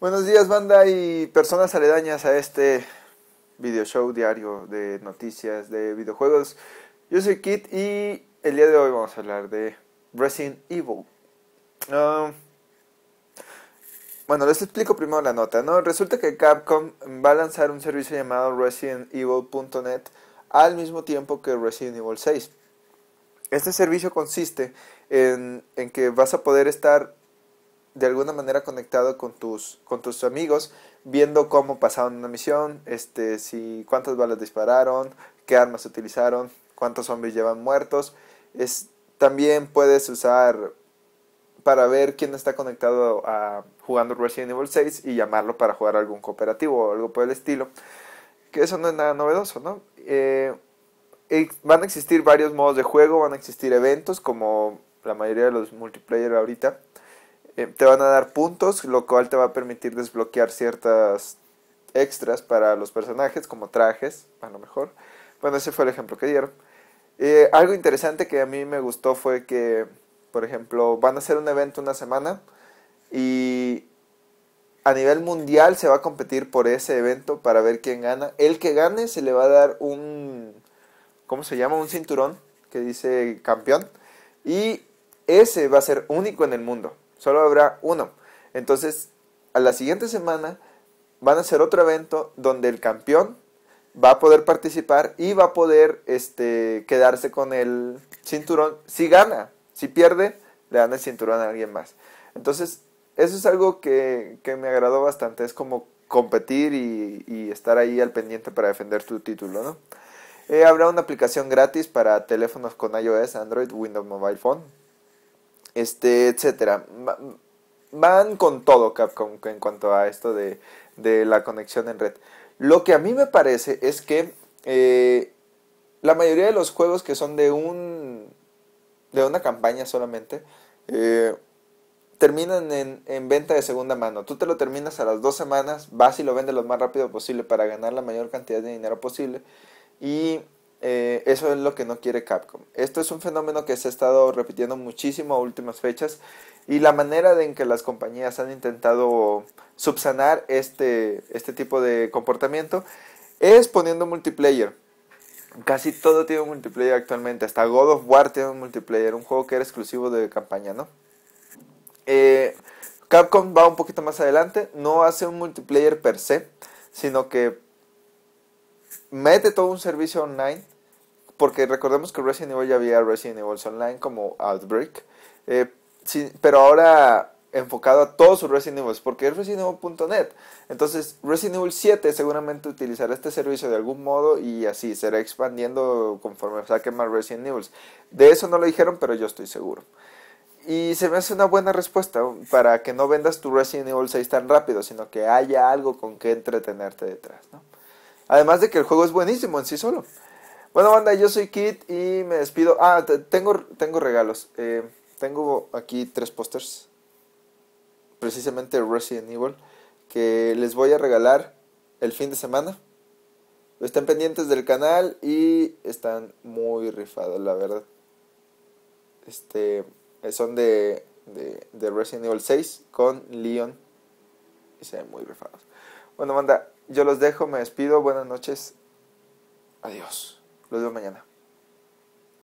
Buenos días banda y personas aledañas a este video show diario de noticias de videojuegos. Yo soy Kit y el día de hoy vamos a hablar de Resident Evil. Ah, bueno, les explico primero la nota, ¿no? Resulta que Capcom va a lanzar un servicio llamado ResidentEvil.net al mismo tiempo que Resident Evil 6. Este servicio consiste en que vas a poder estar de alguna manera conectado con tus, con tus amigos, viendo cómo pasaron una misión, este, si cuántas balas dispararon, qué armas utilizaron, cuántos zombies llevan muertos. Es, también puedes usar para ver quién está conectado a jugando Resident Evil 6 y llamarlo para jugar algún cooperativo o algo por el estilo. Que eso no es nada novedoso, ¿no? Eh, van a existir varios modos de juego, van a existir eventos como la mayoría de los multiplayer ahorita. Eh, te van a dar puntos, lo cual te va a permitir desbloquear ciertas extras para los personajes, como trajes, a lo mejor. Bueno, ese fue el ejemplo que dieron. Eh, algo interesante que a mí me gustó fue que, por ejemplo, van a hacer un evento una semana y a nivel mundial se va a competir por ese evento para ver quién gana. El que gane se le va a dar un, ¿cómo se llama? Un cinturón que dice campeón. Y ese va a ser único en el mundo solo habrá uno. Entonces, a la siguiente semana van a hacer otro evento donde el campeón va a poder participar y va a poder este, quedarse con el cinturón si gana. Si pierde, le dan el cinturón a alguien más. Entonces, eso es algo que, me agradó bastante. Es como competir y, estar ahí al pendiente para defender tu título, ¿no? Eh, habrá una aplicación gratis para teléfonos con iOS, Android, Windows Mobile Phone este, etcétera. Van con todo Capcom en cuanto a esto de, de la conexión en red. Lo que a mí me parece es que eh, la mayoría de los juegos que son de un de una campaña solamente eh, terminan en, venta de segunda mano. Tú te lo terminas a las dos semanas, vas y lo vendes lo más rápido posible para ganar la mayor cantidad de dinero posible. Y eh, eso es lo que no quiere Capcom. Esto es un fenómeno que se ha estado repitiendo muchísimo a últimas fechas y la manera en que las compañías han intentado subsanar este, este tipo de comportamiento es poniendo multiplayer. Casi todo tiene multiplayer actualmente, hasta God of War tiene un multiplayer, un juego que era exclusivo de campaña, ¿no? Eh, Capcom va un poquito más adelante, no hace un multiplayer per se, sino que mete todo un servicio online, porque recordemos que Resident Evil ya había Resident Evil Online como Outbreak, eh, pero ahora enfocado a todos sus Resident Evil, porque es Evil.net Entonces, Resident Evil 7 seguramente utilizará este servicio de algún modo y así será expandiendo conforme saque más Resident Evil. De eso no lo dijeron, pero yo estoy seguro. Y se me hace una buena respuesta para que no vendas tu Resident Evil 6 tan rápido, sino que haya algo con que entretenerte detrás, Además de que el juego es buenísimo en sí solo. Bueno, banda, yo soy Kit y me despido. Ah, tengo, tengo regalos. Eh, tengo aquí tres pósters. Precisamente Resident Evil. Que les voy a regalar el fin de semana. Están pendientes del canal y están muy rifados, la verdad. Este, son de Resident Evil 6 con Leon y se ven muy rifados. Bueno, manda, yo los dejo, me despido, buenas noches, adiós, los veo mañana.